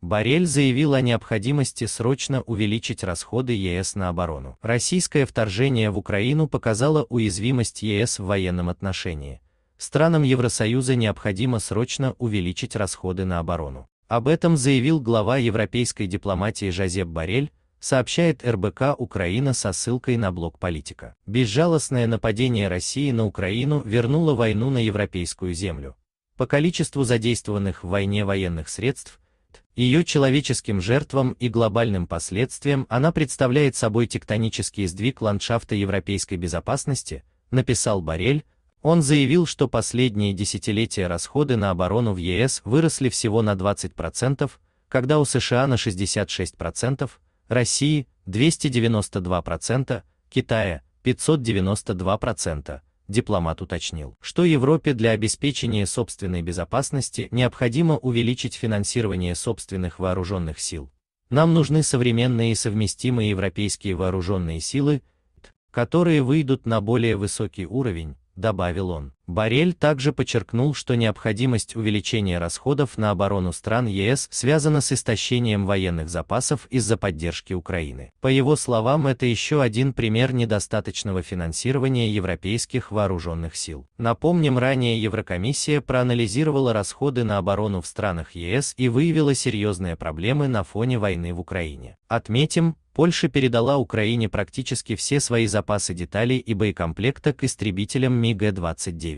Барель заявил о необходимости срочно увеличить расходы ЕС на оборону. Российское вторжение в Украину показало уязвимость ЕС в военном отношении. Странам Евросоюза необходимо срочно увеличить расходы на оборону. Об этом заявил глава европейской дипломатии Жозеп Барель, сообщает РБК Украина со ссылкой на блок политика. Безжалостное нападение России на Украину вернуло войну на европейскую землю. По количеству задействованных в войне военных средств – ее человеческим жертвам и глобальным последствиям она представляет собой тектонический сдвиг ландшафта европейской безопасности, написал Барель, он заявил, что последние десятилетия расходы на оборону в ЕС выросли всего на 20%, когда у США на 66%, России 292%, Китая 592%, дипломат уточнил, что Европе для обеспечения собственной безопасности необходимо увеличить финансирование собственных вооруженных сил. Нам нужны современные и совместимые европейские вооруженные силы, которые выйдут на более высокий уровень, добавил он. Барель также подчеркнул, что необходимость увеличения расходов на оборону стран ЕС связана с истощением военных запасов из-за поддержки Украины. По его словам, это еще один пример недостаточного финансирования европейских вооруженных сил. Напомним, ранее Еврокомиссия проанализировала расходы на оборону в странах ЕС и выявила серьезные проблемы на фоне войны в Украине. Отметим, Польша передала Украине практически все свои запасы деталей и боекомплекта к истребителям МиГ-29.